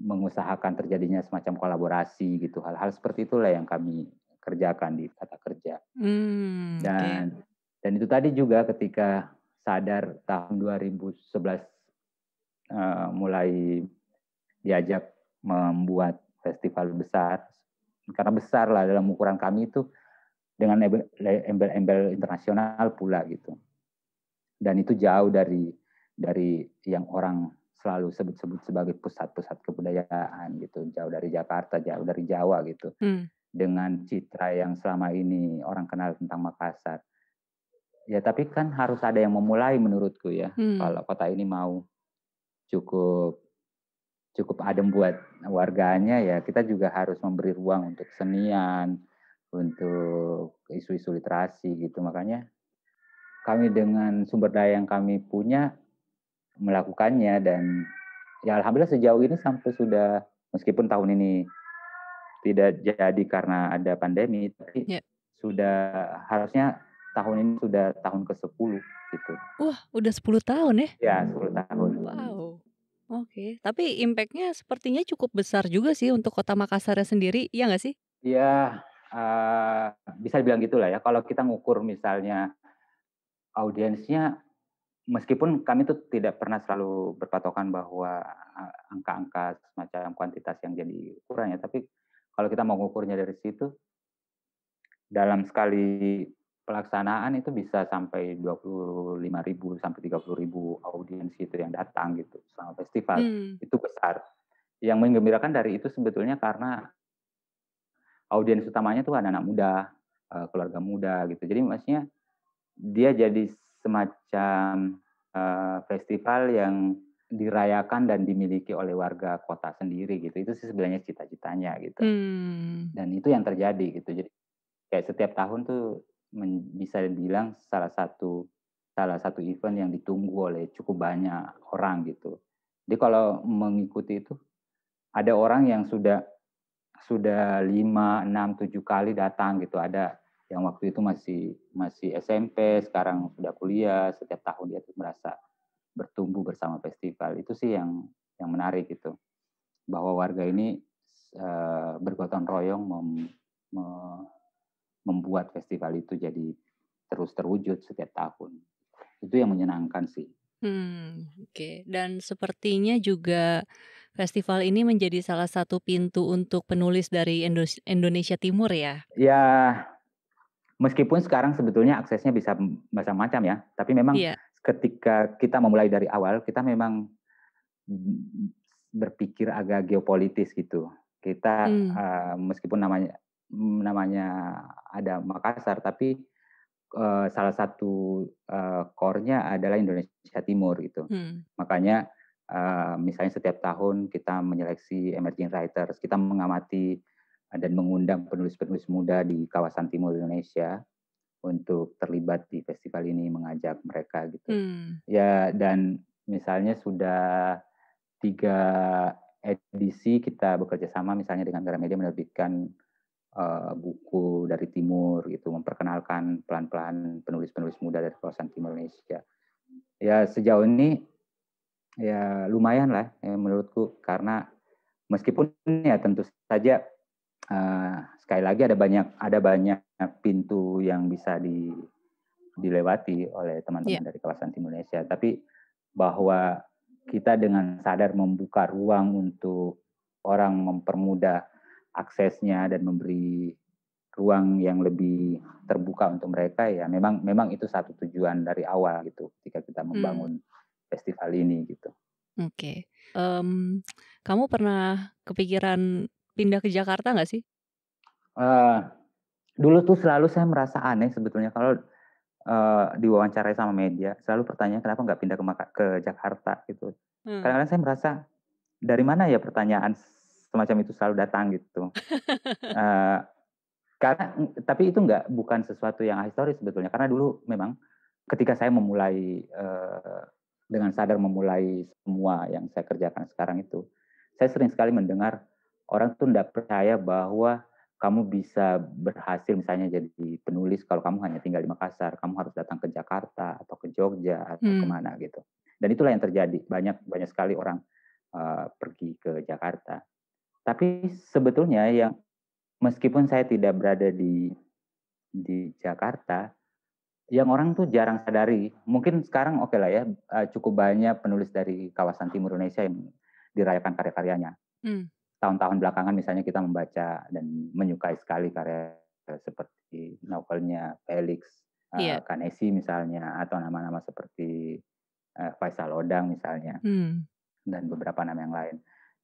mengusahakan terjadinya semacam kolaborasi gitu. Hal-hal seperti itulah yang kami kerjakan di kata kerja. Hmm, dan okay. dan itu tadi juga ketika sadar tahun 2011 uh, eh, mulai diajak membuat festival besar karena besar lah dalam ukuran kami itu dengan embel-embel internasional pula gitu dan itu jauh dari dari yang orang selalu sebut-sebut sebagai pusat-pusat kebudayaan gitu jauh dari Jakarta jauh dari Jawa gitu hmm. dengan citra yang selama ini orang kenal tentang Makassar Ya tapi kan harus ada yang memulai menurutku ya. Hmm. Kalau kota ini mau cukup cukup adem buat warganya ya kita juga harus memberi ruang untuk senian, untuk isu-isu literasi gitu. Makanya kami dengan sumber daya yang kami punya melakukannya dan ya alhamdulillah sejauh ini sampai sudah meskipun tahun ini tidak jadi karena ada pandemi tapi yeah. sudah harusnya tahun ini sudah tahun ke-10 gitu. Wah, udah 10 tahun ya? Ya, 10 tahun. Wow. Oke, okay. tapi nya sepertinya cukup besar juga sih untuk kota Makassar sendiri, iya nggak sih? Iya, uh, bisa dibilang gitulah ya. Kalau kita ngukur misalnya audiensnya, meskipun kami tuh tidak pernah selalu berpatokan bahwa eh, angka-angka semacam kuantitas yang jadi ukurannya, tapi kalau kita mau ngukurnya dari situ, dalam sekali pelaksanaan itu bisa sampai 25 ribu sampai 30 ribu audiens itu yang datang gitu selama festival hmm. itu besar. Yang menggembirakan dari itu sebetulnya karena audiens utamanya tuh anak-anak muda, eh, keluarga muda gitu. Jadi maksudnya dia jadi semacam uh, festival yang dirayakan dan dimiliki oleh warga kota sendiri gitu itu sih sebenarnya cita-citanya gitu hmm. dan itu yang terjadi gitu jadi kayak setiap tahun tuh bisa dibilang salah satu salah satu event yang ditunggu oleh cukup banyak orang gitu. Jadi kalau mengikuti itu ada orang yang sudah sudah 5, 6, 7 kali datang gitu. Ada yang waktu itu masih masih SMP, sekarang sudah kuliah, setiap tahun dia tuh merasa bertumbuh bersama festival. Itu sih yang yang menarik gitu. Bahwa warga ini eh, bergotong royong mem, mem, membuat festival itu jadi terus terwujud setiap tahun. Itu yang menyenangkan sih. Hmm, oke. Okay. Dan sepertinya juga festival ini menjadi salah satu pintu untuk penulis dari Indonesia, Indonesia Timur ya? Ya, meskipun sekarang sebetulnya aksesnya bisa macam-macam ya, tapi memang yeah. ketika kita memulai dari awal, kita memang berpikir agak geopolitis gitu. Kita hmm. uh, meskipun namanya namanya ada Makassar, tapi uh, salah satu uh, core-nya adalah Indonesia Timur gitu. Hmm. Makanya uh, misalnya setiap tahun kita menyeleksi emerging writers, kita mengamati dan mengundang penulis-penulis muda di kawasan timur Indonesia untuk terlibat di festival ini mengajak mereka gitu hmm. ya dan misalnya sudah tiga edisi kita bekerja sama misalnya dengan Gramedia menerbitkan Eh, buku dari timur gitu, memperkenalkan pelan-pelan penulis-penulis muda dari kawasan timur Indonesia. Ya sejauh ini ya lumayan lah ya, menurutku karena meskipun ya tentu saja uh, sekali lagi ada banyak ada banyak pintu yang bisa di dilewati oleh teman-teman yeah. dari kawasan timur Indonesia tapi bahwa kita dengan sadar membuka ruang untuk orang mempermudah aksesnya dan memberi ruang yang lebih terbuka untuk mereka ya memang memang itu satu tujuan dari awal gitu ketika kita hmm. membangun hmm. festival ini gitu. Oke, okay. um, kamu pernah kepikiran pindah ke Jakarta nggak sih? Uh, dulu tuh selalu saya merasa aneh sebetulnya kalau uh, diwawancarai sama media selalu pertanyaan kenapa nggak pindah ke ke Jakarta gitu. Hmm. Kadang-kadang saya merasa dari mana ya pertanyaan semacam itu selalu datang gitu. uh, *laughs* karena tapi itu nggak bukan sesuatu yang historis sebetulnya karena dulu memang ketika saya memulai uh, dengan sadar memulai semua yang saya kerjakan sekarang itu, saya sering sekali mendengar orang tuh tidak percaya bahwa kamu bisa berhasil misalnya jadi penulis kalau kamu hanya tinggal di Makassar, kamu harus datang ke Jakarta atau ke Jogja atau hmm. kemana gitu. Dan itulah yang terjadi banyak banyak sekali orang uh, pergi ke Jakarta. Tapi sebetulnya yang meskipun saya tidak berada di di Jakarta, yang orang tuh jarang sadari. Mungkin sekarang oke okay lah ya, eh, cukup banyak penulis dari kawasan timur Indonesia yang dirayakan karya-karyanya. tahun hmm. Tahun-tahun belakangan misalnya kita membaca dan menyukai sekali karya seperti novelnya Felix yeah. uh, iya. Kanesi misalnya atau nama-nama seperti uh, Faisal Odang misalnya hmm. dan beberapa nama yang lain.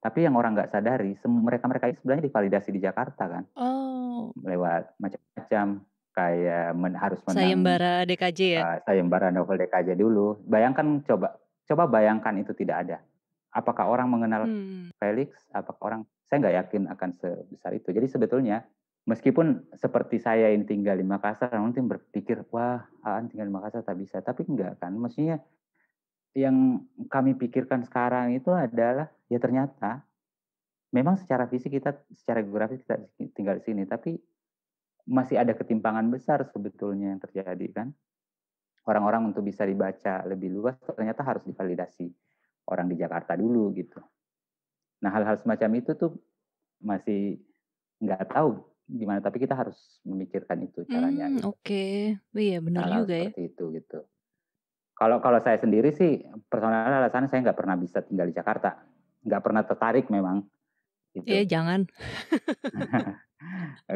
Tapi yang orang nggak sadari, mereka-mereka ini sebenarnya divalidasi di Jakarta kan. Oh. Lewat macam-macam kayak men, harus menang. Sayembara DKJ ya. Uh, sayembara novel DKJ dulu. Bayangkan coba coba bayangkan itu tidak ada. Apakah orang mengenal hmm. Felix? Apakah orang saya nggak yakin akan sebesar itu. Jadi sebetulnya meskipun seperti saya yang tinggal di Makassar, mungkin berpikir wah Aan tinggal di Makassar tak bisa, tapi enggak kan. Maksudnya yang kami pikirkan sekarang itu adalah ya ternyata memang secara fisik kita secara geografis kita tinggal di sini tapi masih ada ketimpangan besar sebetulnya yang terjadi kan orang-orang untuk bisa dibaca lebih luas ternyata harus divalidasi orang di Jakarta dulu gitu nah hal-hal semacam itu tuh masih nggak tahu gimana tapi kita harus memikirkan itu caranya hmm, gitu. oke okay. iya benar juga ya itu gitu kalau kalau saya sendiri sih personal alasan saya nggak pernah bisa tinggal di Jakarta, nggak pernah tertarik memang. Gitu. Eh jangan. *laughs*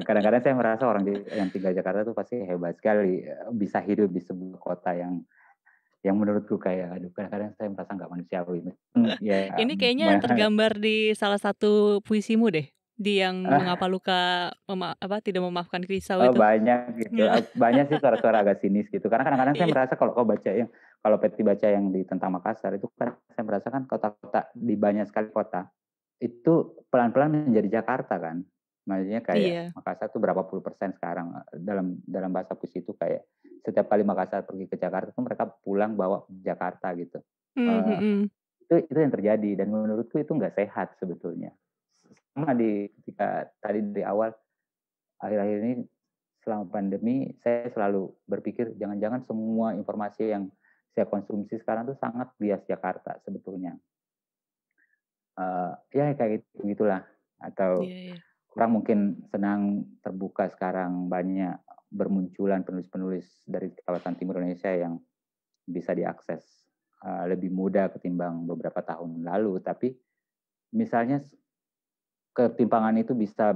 Kadang-kadang saya merasa orang yang tinggal di Jakarta tuh pasti hebat sekali, bisa hidup di sebuah kota yang yang menurutku kayak aduh kadang-kadang saya merasa nggak manusiawi. *laughs* ya, Ini kayaknya tergambar di salah satu puisimu deh di yang *laughs* mengapa luka mema apa tidak memaafkan kisah. oh, itu banyak gitu hmm. banyak sih suara-suara agak sinis gitu karena kadang-kadang saya iya. merasa kalau kau baca yang kalau Peti baca yang di tentang Makassar itu kan saya merasakan kota-kota di banyak sekali kota itu pelan-pelan menjadi Jakarta kan. Maksudnya kayak iya. Makassar tuh berapa puluh persen sekarang eh, dalam dalam bahasa puisi itu kayak setiap kali Makassar pergi ke Jakarta tuh mereka pulang bawa Jakarta gitu. Mm-hmm. Uh, itu itu yang terjadi dan menurutku itu nggak sehat sebetulnya. Sama di ketika tadi dari awal akhir-akhir ini selama pandemi saya selalu berpikir jangan-jangan semua informasi yang saya konsumsi sekarang tuh sangat bias Jakarta sebetulnya. Uh, ya kayak gitu gitulah atau yeah, yeah. orang mungkin senang terbuka sekarang banyak bermunculan penulis-penulis dari kawasan timur Indonesia yang bisa diakses uh, lebih mudah ketimbang beberapa tahun lalu tapi misalnya ketimpangan itu bisa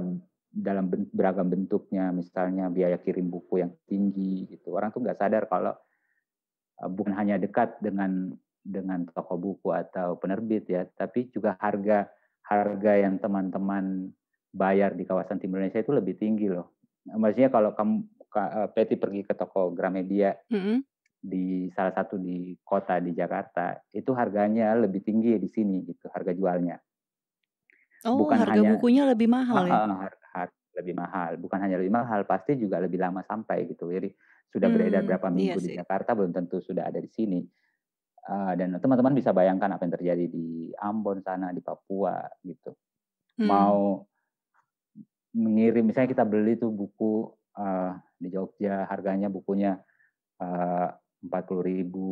dalam beragam bentuknya misalnya biaya kirim buku yang tinggi gitu orang tuh nggak sadar kalau Eh, bukan hanya dekat dengan dengan toko buku atau penerbit ya, tapi juga harga harga yang teman-teman bayar di kawasan timur Indonesia itu lebih tinggi loh. Maksudnya kalau kamu eh, Peti pergi ke toko Gramedia mm -hmm. di salah satu di kota di Jakarta, itu harganya lebih tinggi di sini gitu harga jualnya. Oh, bukan harga hanya, bukunya lebih mahal ya? lebih mahal bukan hanya lebih mahal pasti juga lebih lama sampai gitu jadi sudah hmm, beredar berapa minggu iya di Jakarta belum tentu sudah ada di sini uh, dan teman-teman bisa bayangkan apa yang terjadi di Ambon sana di Papua gitu hmm. mau mengirim misalnya kita beli tuh buku uh, di Jogja harganya bukunya eh, empat uh, puluh ribu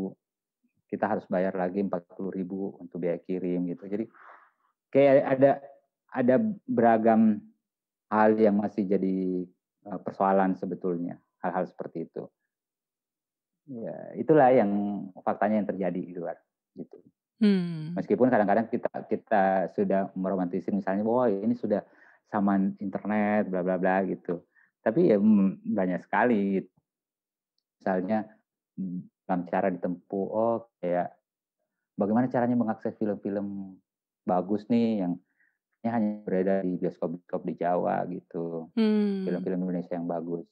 kita harus bayar lagi empat puluh ribu untuk biaya kirim gitu jadi kayak ada ada beragam hal yang masih jadi eh, persoalan sebetulnya hal-hal seperti itu ya itulah yang faktanya yang terjadi di luar gitu hmm. meskipun kadang-kadang kita kita sudah meromantisir misalnya wah oh, ini sudah zaman internet bla bla bla gitu tapi ya banyak sekali gitu. misalnya dalam cara ditempuh oh kayak bagaimana caranya mengakses film-film bagus nih yang hanya berada di bioskop-bioskop di Jawa gitu. Hmm. Film-film hmm. Indonesia yang bagus.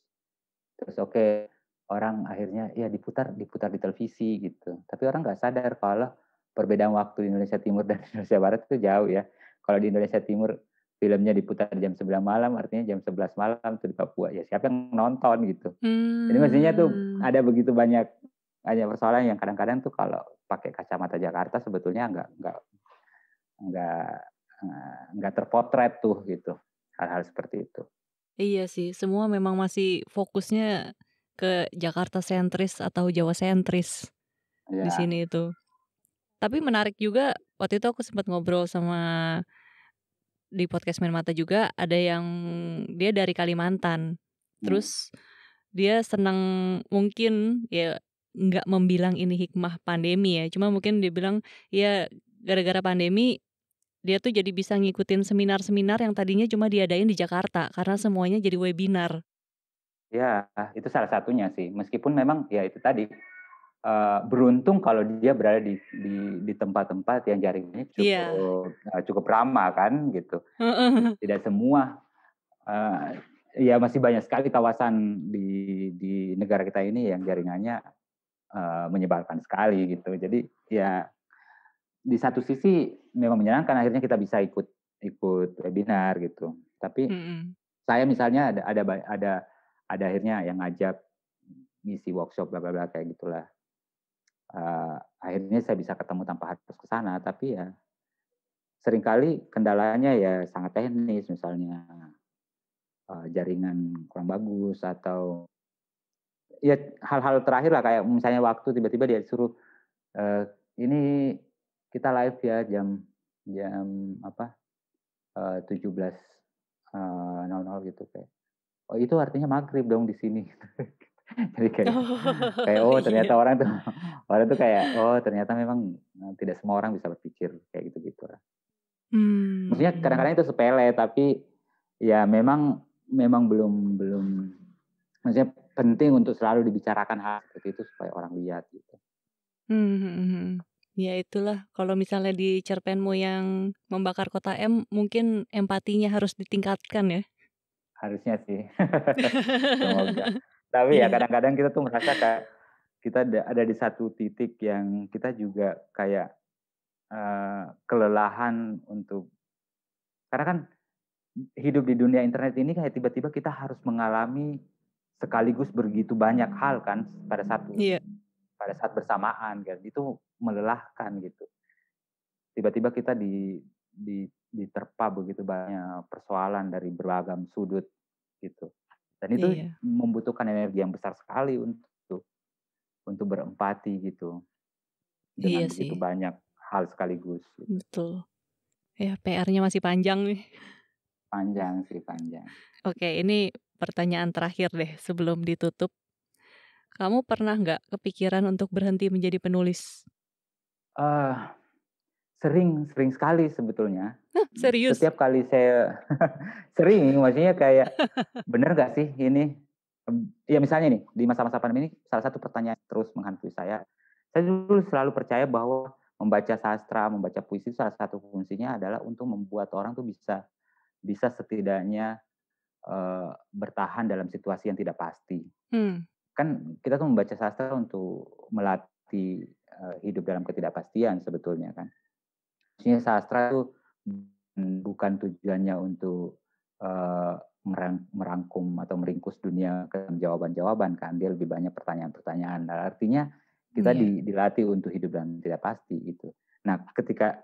Terus oke, okay, orang akhirnya ya diputar diputar di televisi gitu. Tapi orang nggak sadar kalau perbedaan waktu di Indonesia Timur *laughs* dan Indonesia Barat itu jauh ya. Kalau di Indonesia Timur filmnya diputar jam 9 malam artinya jam 11 malam itu di Papua ya siapa yang nonton gitu. Hmm. Jadi maksudnya tuh hmm. ada begitu banyak banyak persoalan yang kadang-kadang tuh kalau pakai kacamata Jakarta sebetulnya nggak nggak nggak Nah, nggak terpotret tuh gitu hal-hal seperti itu. Iya sih, semua memang masih fokusnya ke Jakarta sentris atau Jawa sentris ya. di iya. sini itu. Tapi menarik juga waktu itu aku sempat ngobrol sama di podcast Main Mata juga ada yang dia dari Kalimantan. Hmm. Terus hmm. dia senang mungkin ya nggak membilang ini hikmah pandemi ya. Cuma mungkin dia bilang ya gara-gara pandemi dia tuh jadi bisa ngikutin seminar-seminar yang tadinya cuma diadain di Jakarta karena semuanya jadi webinar. Ya, itu salah satunya sih. Meskipun memang ya itu tadi uh, beruntung kalau dia berada di di, di tempat-tempat yang jaringannya iya. cukup yeah. uh, cukup ramah kan gitu. Tidak semua uh, ya masih banyak sekali kawasan di di negara kita ini yang jaringannya uh, menyebalkan sekali gitu. Jadi ya di satu sisi memang menyenangkan akhirnya kita bisa ikut ikut webinar gitu. Tapi mm -hmm. saya misalnya ada ada ada ada akhirnya yang ngajak misi workshop bla bla bla kayak gitulah. Uh, akhirnya saya bisa ketemu tanpa harus ke sana, tapi ya seringkali kendalanya ya sangat teknis misalnya uh, jaringan kurang bagus atau ya hal-hal terakhir lah kayak misalnya waktu tiba-tiba dia suruh uh, eh, ini kita live ya jam jam apa eh, tujuh belas eh, nol nol gitu kayak oh itu artinya maghrib dong di sini *laughs* jadi kayak oh. kayak oh iya. ternyata orang tuh orang tuh kayak oh ternyata memang eh, tidak semua orang bisa berpikir kayak gitu gitu lah hmm. maksudnya kadang-kadang itu sepele tapi ya memang memang belum belum maksudnya penting untuk selalu dibicarakan hal seperti itu supaya orang lihat gitu hmm. hmm, hmm, hmm. Ya itulah kalau misalnya di cerpenmu yang membakar kota M mungkin empatinya harus ditingkatkan ya. Harusnya sih. *laughs* *laughs* Tapi ya iya. kadang-kadang kita tuh merasa kayak kita ada di satu titik yang kita juga kayak uh, kelelahan untuk karena kan hidup di dunia internet ini kayak tiba-tiba kita harus mengalami sekaligus begitu banyak hal kan pada satu. Yeah pada saat bersamaan kan itu melelahkan gitu tiba-tiba kita di, di diterpa begitu banyak persoalan dari beragam sudut gitu dan itu iya. membutuhkan energi yang besar sekali untuk untuk berempati gitu iya dengan iya begitu sih. banyak hal sekaligus gitu. betul ya PR-nya masih panjang nih panjang sih panjang oke ini pertanyaan terakhir deh sebelum ditutup kamu pernah nggak kepikiran untuk berhenti menjadi penulis? Uh, sering, sering sekali sebetulnya. Huh, serius? Setiap kali saya *laughs* sering, maksudnya kayak *laughs* bener nggak sih ini? Ya misalnya nih di masa-masa pandemi ini salah satu pertanyaan yang terus menghantui saya. Saya dulu selalu percaya bahwa membaca sastra, membaca puisi salah satu fungsinya adalah untuk membuat orang tuh bisa bisa setidaknya uh, bertahan dalam situasi yang tidak pasti. Hmm kan kita tuh membaca sastra untuk melatih uh, hidup dalam ketidakpastian sebetulnya kan. Maksudnya sastra itu bukan tujuannya untuk uh, merangkum atau meringkus dunia ke jawaban-jawaban kan. Dia lebih banyak pertanyaan-pertanyaan. Nah, artinya kita yeah. dilatih untuk hidup dalam tidak pasti gitu. Nah, ketika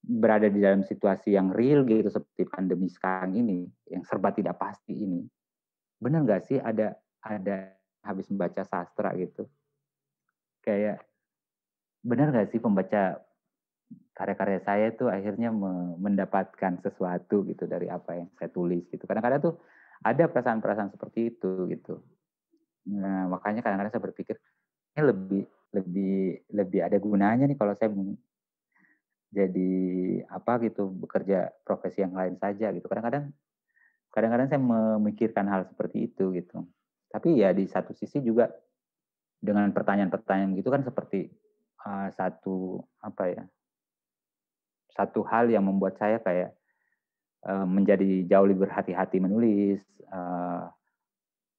berada di dalam situasi yang real gitu seperti pandemi sekarang ini yang serba tidak pasti ini benar nggak sih ada ada habis membaca sastra gitu kayak benar gak sih pembaca karya-karya saya itu akhirnya mendapatkan sesuatu gitu dari apa yang saya tulis gitu kadang-kadang tuh ada perasaan-perasaan seperti itu gitu nah makanya kadang-kadang saya berpikir ini lebih lebih lebih ada gunanya nih kalau saya jadi apa gitu bekerja profesi yang lain saja gitu kadang-kadang kadang-kadang saya memikirkan hal seperti itu gitu tapi ya di satu sisi juga dengan pertanyaan-pertanyaan gitu kan seperti uh, satu apa ya satu hal yang membuat saya kayak uh, menjadi jauh lebih berhati-hati menulis, uh,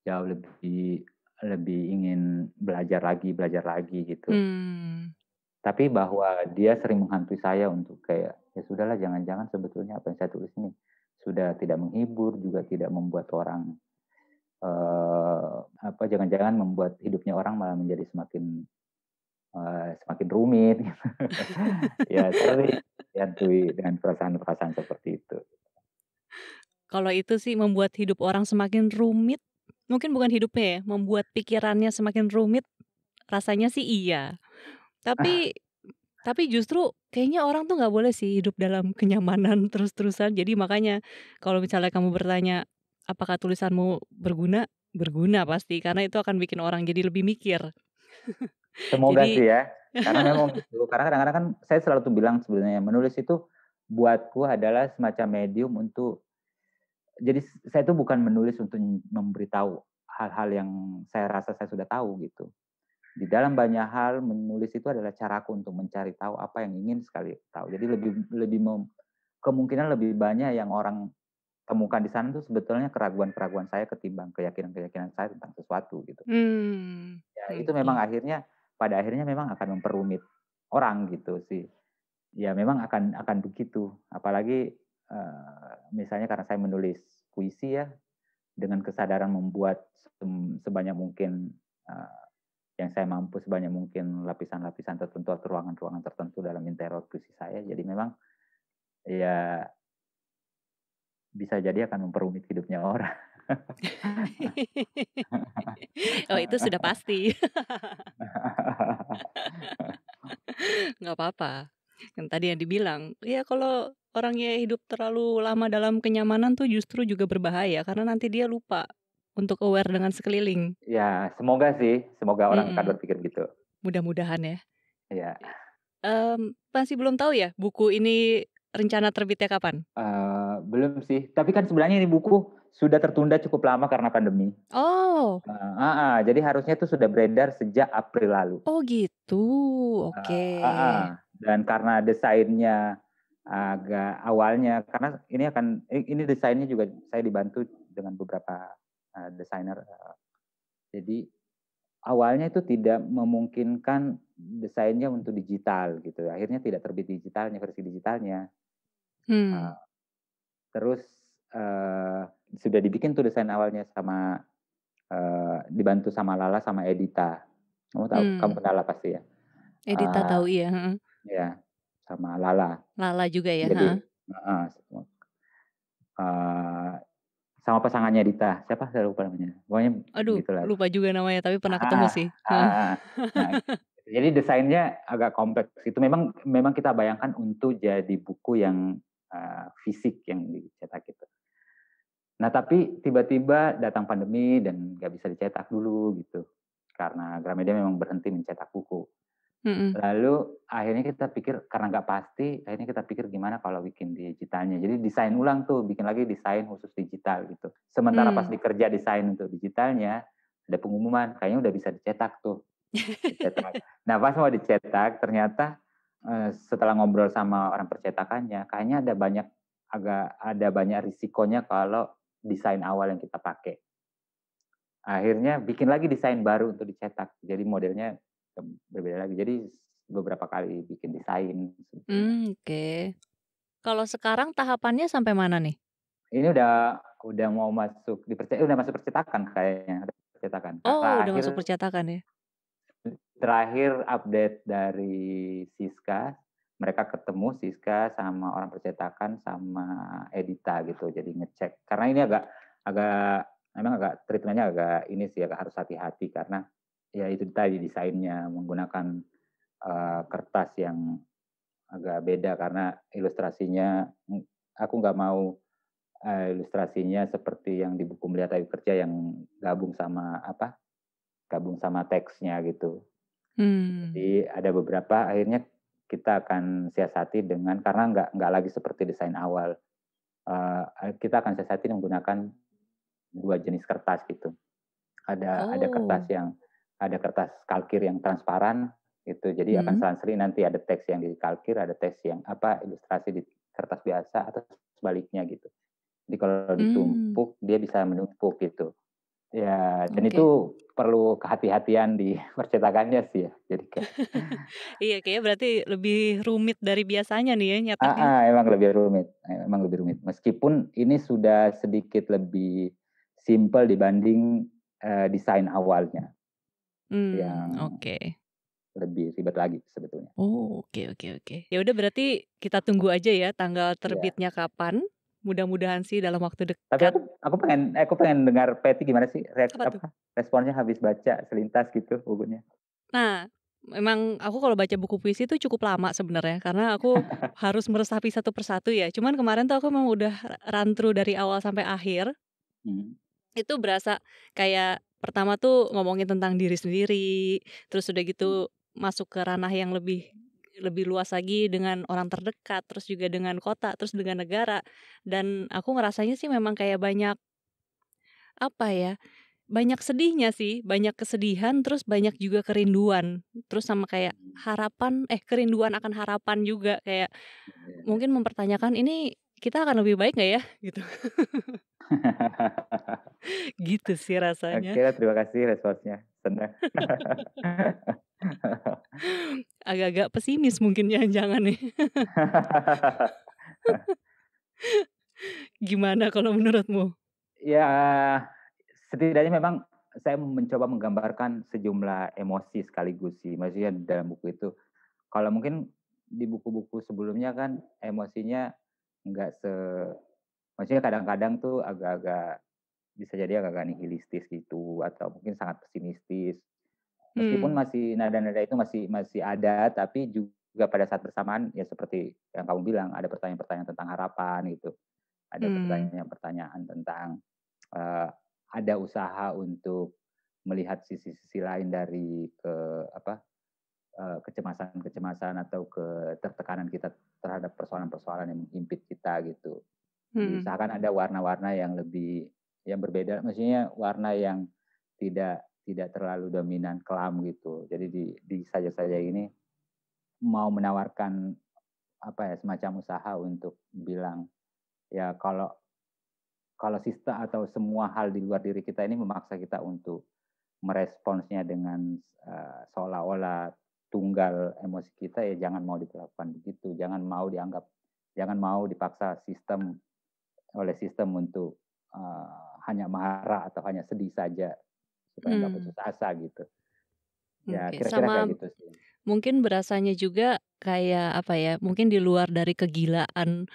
jauh lebih lebih ingin belajar lagi belajar lagi gitu. Hmm. Tapi bahwa dia sering menghantui saya untuk kayak ya sudahlah jangan-jangan sebetulnya apa yang saya tulis ini sudah tidak menghibur juga tidak membuat orang uh, apa jangan-jangan membuat hidupnya orang malah menjadi semakin uh, semakin rumit *laughs* ya sering diantui dengan perasaan-perasaan seperti itu kalau itu sih membuat hidup orang semakin rumit mungkin bukan hidupnya ya membuat pikirannya semakin rumit rasanya sih iya tapi ah. tapi justru kayaknya orang tuh nggak boleh sih hidup dalam kenyamanan terus-terusan jadi makanya kalau misalnya kamu bertanya apakah tulisanmu berguna? Berguna pasti karena itu akan bikin orang jadi lebih mikir. Semoga jadi, sih ya. Karena memang *laughs* gitu. karena kadang-kadang kan saya selalu tuh bilang sebenarnya menulis itu buatku adalah semacam medium untuk jadi saya itu bukan menulis untuk memberitahu hal-hal yang saya rasa saya sudah tahu gitu. Di dalam banyak hal menulis itu adalah caraku untuk mencari tahu apa yang ingin sekali tahu. Jadi lebih lebih mem, kemungkinan lebih banyak yang orang temukan di sana tuh sebetulnya keraguan-keraguan saya ketimbang keyakinan-keyakinan saya tentang sesuatu gitu. Hmm. Ya, itu memang akhirnya pada akhirnya memang akan memperumit orang gitu sih. Ya memang akan akan begitu. Apalagi uh, misalnya karena saya menulis puisi ya dengan kesadaran membuat sebanyak mungkin uh, yang saya mampu sebanyak mungkin lapisan-lapisan tertentu atau ruangan-ruangan tertentu dalam interior puisi saya. Jadi memang ya bisa jadi akan memperumit hidupnya orang. *laughs* oh itu sudah pasti. *laughs* Nggak apa-apa. Yang tadi yang dibilang, ya kalau orangnya hidup terlalu lama dalam kenyamanan tuh justru juga berbahaya karena nanti dia lupa untuk aware dengan sekeliling. Ya, semoga sih, semoga orang -hmm. akan berpikir gitu. Mudah-mudahan ya. Iya. Um, masih belum tahu ya buku ini rencana terbitnya kapan? Uh, belum sih, tapi kan sebenarnya ini buku sudah tertunda cukup lama karena pandemi. Oh. Uh, uh, uh, jadi harusnya itu sudah beredar sejak April lalu. Oh gitu, oke. Okay. Uh, uh, uh. Dan karena desainnya agak awalnya, karena ini akan ini desainnya juga saya dibantu dengan beberapa uh, desainer. Uh, jadi awalnya itu tidak memungkinkan desainnya untuk digital gitu akhirnya tidak terbit digitalnya versi digitalnya hmm. uh, terus uh, sudah dibikin tuh desain awalnya sama uh, dibantu sama Lala sama Edita kamu tahu hmm. kamu kenal pasti ya Edita uh, tahu iya ya sama Lala Lala juga ya jadi uh, uh, sama pasangannya Dita siapa saya lupa namanya pokoknya aduh gitu lah. lupa juga namanya tapi pernah ah, ketemu sih ah, nah, jadi desainnya agak kompleks. Itu memang memang kita bayangkan untuk jadi buku yang uh, fisik yang dicetak gitu. Nah tapi tiba-tiba datang pandemi dan nggak bisa dicetak dulu gitu karena Gramedia memang berhenti mencetak buku. Mm-hmm. Lalu akhirnya kita pikir karena nggak pasti, akhirnya kita pikir gimana kalau bikin digitalnya. Jadi desain ulang tuh, bikin lagi desain khusus digital gitu. Sementara mm. pas dikerja desain untuk digitalnya, ada pengumuman kayaknya udah bisa dicetak tuh. Dicetak. nah pas mau dicetak ternyata eh, setelah ngobrol sama orang percetakannya kayaknya ada banyak agak ada banyak risikonya kalau desain awal yang kita pakai. Akhirnya bikin lagi desain baru untuk dicetak. Jadi modelnya berbeda lagi. Jadi beberapa kali bikin desain. Hmm, Oke. Okay. Kalau sekarang tahapannya sampai mana nih? Ini udah udah mau masuk di dipercaya eh, udah masuk percetakan kayaknya percetakan. Oh, Kata nah, udah akhir, masuk percetakan ya terakhir update dari Siska mereka ketemu Siska sama orang percetakan sama Edita gitu jadi ngecek karena ini agak agak memang agak treatmentnya agak ini sih agak harus hati-hati karena ya itu tadi desainnya menggunakan uh, kertas yang agak beda karena ilustrasinya aku nggak mau uh, ilustrasinya seperti yang di buku melihat ayu kerja yang gabung sama apa gabung sama teksnya gitu. Hmm. Jadi ada beberapa akhirnya kita akan siasati dengan karena nggak nggak lagi seperti desain awal. Uh, kita akan siasati menggunakan dua jenis kertas gitu. Ada oh. ada kertas oh. yang ada kertas kalkir yang transparan gitu. Jadi hmm. akan transfer nanti ada teks yang di kalkir, ada teks yang apa ilustrasi di kertas biasa atau sebaliknya gitu. Jadi kalau hmm. ditumpuk hmm. dia bisa menumpuk gitu. Ya, dan okay. itu perlu kehati-hatian di *laughs* percetakannya sih ya. Jadi kayak *laughs* Iya, kayaknya berarti lebih rumit dari biasanya nih ya nyatanya. Ah, ah, emang lebih rumit. Emang lebih rumit. Meskipun ini sudah sedikit lebih simpel dibanding uh, desain awalnya. Hmm, yang oke. Okay lebih ribet lagi sebetulnya. Oh, oke okay, oke okay, oke. Okay. Ya udah berarti kita tunggu aja ya tanggal iya. terbitnya yeah. kapan mudah-mudahan sih dalam waktu dekat. Tapi aku aku pengen eh, aku pengen dengar Peti gimana sih reak, apa apa, responnya habis baca selintas gitu bukunya. Nah, memang aku kalau baca buku puisi itu cukup lama sebenarnya karena aku *laughs* harus meresapi satu persatu ya. Cuman kemarin tuh aku memang udah rantru dari awal sampai akhir. Hmm. Itu berasa kayak pertama tuh ngomongin tentang diri sendiri, terus udah gitu hmm. masuk ke ranah yang lebih lebih luas lagi dengan orang terdekat, terus juga dengan kota, terus dengan negara. Dan aku ngerasanya sih memang kayak banyak apa ya? Banyak sedihnya sih, banyak kesedihan, terus banyak juga kerinduan. Terus sama kayak hmm. harapan, eh kerinduan akan harapan juga kayak iya. mungkin mempertanyakan ini kita akan lebih baik nggak ya gitu. *laughs* gitu sih rasanya. Oke, terima kasih responsnya seneng. Agak-agak pesimis mungkin ya jangan nih. Ya. Gimana kalau menurutmu? Ya, setidaknya memang saya mencoba menggambarkan sejumlah emosi sekaligus sih. Maksudnya dalam buku itu. Kalau mungkin di buku-buku sebelumnya kan emosinya nggak se... Maksudnya kadang-kadang tuh agak-agak bisa jadi agak-agak nihilistis gitu atau mungkin sangat pesimistis. Meskipun hmm. masih nada-nada itu masih masih ada tapi juga pada saat bersamaan ya seperti yang kamu bilang ada pertanyaan-pertanyaan tentang harapan gitu. Ada hmm. pertanyaan-pertanyaan tentang uh, ada usaha untuk melihat sisi-sisi lain dari ke apa eh, kecemasan-kecemasan atau ketertekanan kita terhadap persoalan-persoalan yang menghimpit kita gitu. Hmm. Usahakan ada warna-warna yang lebih yang berbeda maksudnya warna yang tidak tidak terlalu dominan kelam gitu jadi di di saja saja ini mau menawarkan apa ya semacam usaha untuk bilang ya kalau kalau sista atau semua hal di luar diri kita ini memaksa kita untuk meresponsnya dengan uh, seolah-olah tunggal emosi kita ya jangan mau diperlakukan begitu jangan mau dianggap jangan mau dipaksa sistem oleh sistem untuk uh, hanya marah atau hanya sedih saja supaya nggak hmm. putus asa gitu. Ya kira-kira okay. kayak gitu sih. Mungkin berasanya juga kayak apa ya? Mungkin di luar dari kegilaan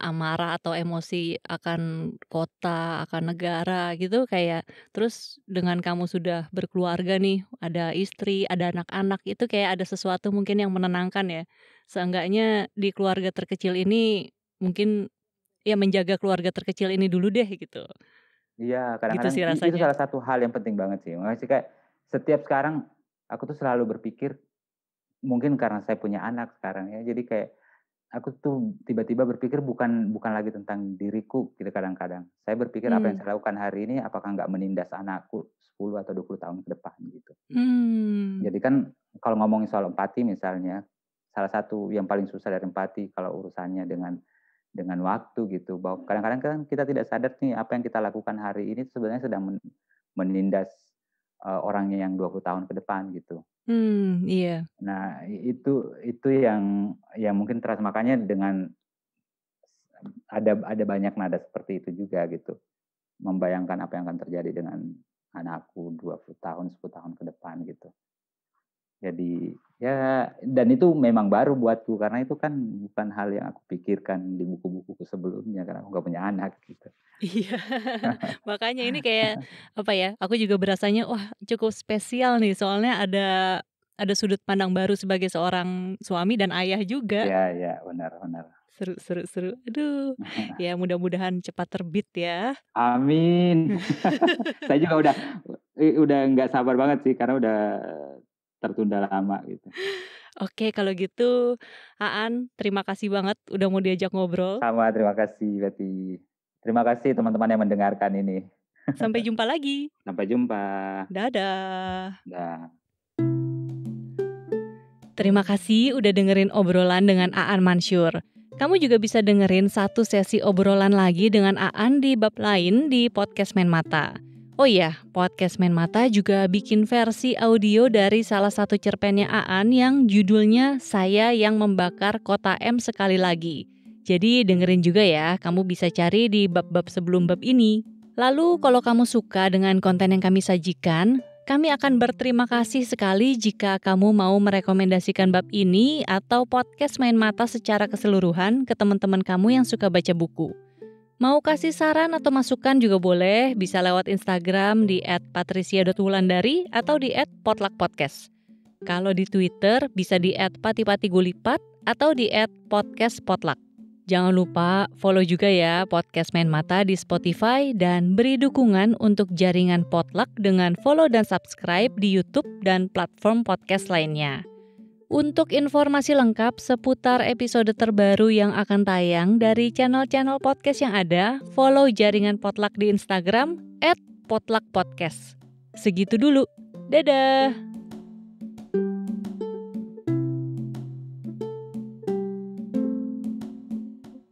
amarah atau emosi akan kota, akan negara gitu kayak terus dengan kamu sudah berkeluarga nih, ada istri, ada anak-anak itu kayak ada sesuatu mungkin yang menenangkan ya. Seenggaknya di keluarga terkecil ini mungkin ya menjaga keluarga terkecil ini dulu deh gitu. Iya, gitu kadang-kadang gitu itu salah satu hal yang penting banget sih. Makanya sih kayak setiap sekarang aku tuh selalu berpikir mungkin karena saya punya anak sekarang ya. Jadi kayak aku tuh tiba-tiba berpikir bukan bukan lagi tentang diriku gitu kadang-kadang. Saya berpikir hmm. apa yang hmm. saya lakukan hari ini apakah nggak menindas anakku 10 atau 20 tahun ke depan gitu. Hmm. Jadi kan kalau ngomongin soal empati misalnya, salah satu yang paling susah dari empati kalau urusannya dengan dengan waktu gitu bahwa kadang-kadang kan kita tidak sadar nih apa yang kita lakukan hari ini sebenarnya sedang menindas uh, orangnya yang 20 tahun ke depan gitu. Hmm, iya. Nah, itu itu yang yang mungkin terasa makanya dengan ada ada banyak nada seperti itu juga gitu. Membayangkan apa yang akan terjadi dengan anakku 20 tahun, 10 tahun ke depan gitu. Jadi ya dan itu memang baru buatku karena itu kan bukan hal yang aku pikirkan di buku-bukuku sebelumnya karena aku gak punya anak gitu. Iya. *laughs* Makanya ini kayak apa ya? Aku juga berasanya wah cukup spesial nih soalnya ada ada sudut pandang baru sebagai seorang suami dan ayah juga. Iya, iya, benar, benar. Seru, seru, seru. Aduh, ya *laughs* mudah-mudahan cepat terbit ya. Amin. *laughs* Saya juga udah udah nggak sabar banget sih karena udah tertunda lama gitu. Oke, kalau gitu Aan, terima kasih banget udah mau diajak ngobrol. Sama, terima kasih Betty. Terima kasih teman-teman yang mendengarkan ini. Sampai *laughs* jumpa lagi. Sampai jumpa. Dadah. Dah. Terima kasih udah dengerin obrolan dengan Aan Mansur. Kamu juga bisa dengerin satu sesi obrolan lagi dengan Aan di bab lain di podcast Main Mata. Oh iya, podcast Main Mata juga bikin versi audio dari salah satu cerpennya Aan yang judulnya Saya yang Membakar Kota M Sekali Lagi. Jadi dengerin juga ya, kamu bisa cari di bab-bab sebelum bab ini. Lalu kalau kamu suka dengan konten yang kami sajikan, kami akan berterima kasih sekali jika kamu mau merekomendasikan bab ini atau podcast Main Mata secara keseluruhan ke teman-teman kamu yang suka baca buku. Mau kasih saran atau masukan juga boleh, bisa lewat Instagram di @patricia.wulandari atau di @potluckpodcast. Kalau di Twitter bisa di @patipatigulipat atau di @podcastpotluck. Jangan lupa follow juga ya podcast Main Mata di Spotify dan beri dukungan untuk jaringan Potluck dengan follow dan subscribe di YouTube dan platform podcast lainnya. Untuk informasi lengkap seputar episode terbaru yang akan tayang dari channel-channel podcast yang ada, follow jaringan Potluck di Instagram @potluckpodcast. Segitu dulu. Dadah.